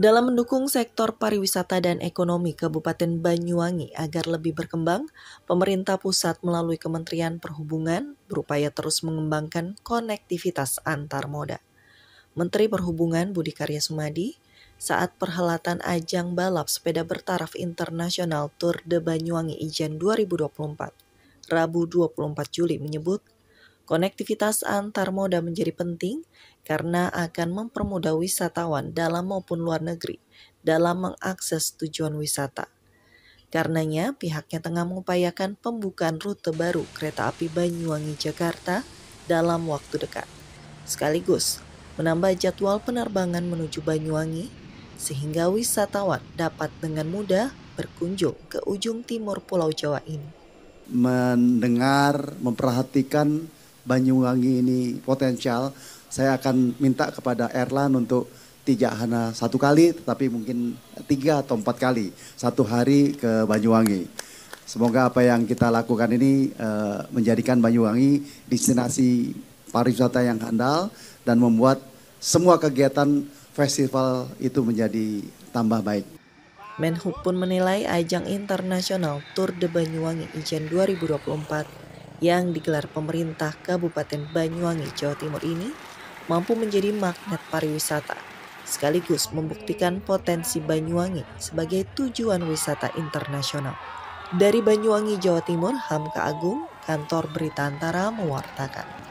Dalam mendukung sektor pariwisata dan ekonomi Kabupaten Banyuwangi agar lebih berkembang, pemerintah pusat melalui Kementerian Perhubungan berupaya terus mengembangkan konektivitas antar moda. Menteri Perhubungan Budi Karya Sumadi saat perhelatan ajang balap sepeda bertaraf internasional Tour de Banyuwangi Ijen 2024, Rabu 24 Juli menyebut Konektivitas antar moda menjadi penting karena akan mempermudah wisatawan dalam maupun luar negeri dalam mengakses tujuan wisata. Karenanya, pihaknya tengah mengupayakan pembukaan rute baru kereta api Banyuwangi Jakarta dalam waktu dekat. Sekaligus menambah jadwal penerbangan menuju Banyuwangi sehingga wisatawan dapat dengan mudah berkunjung ke ujung timur Pulau Jawa ini. Mendengar, memperhatikan Banyuwangi ini potensial, saya akan minta kepada Erlan untuk tidak hanya satu kali, tetapi mungkin tiga atau empat kali satu hari ke Banyuwangi. Semoga apa yang kita lakukan ini uh, menjadikan Banyuwangi destinasi pariwisata yang handal dan membuat semua kegiatan festival itu menjadi tambah baik. Menhub pun menilai ajang internasional Tour de Banyuwangi Ijen 2024 yang digelar pemerintah Kabupaten Banyuwangi, Jawa Timur ini mampu menjadi magnet pariwisata, sekaligus membuktikan potensi Banyuwangi sebagai tujuan wisata internasional. Dari Banyuwangi, Jawa Timur, Hamka Agung, kantor Berita Antara mewartakan.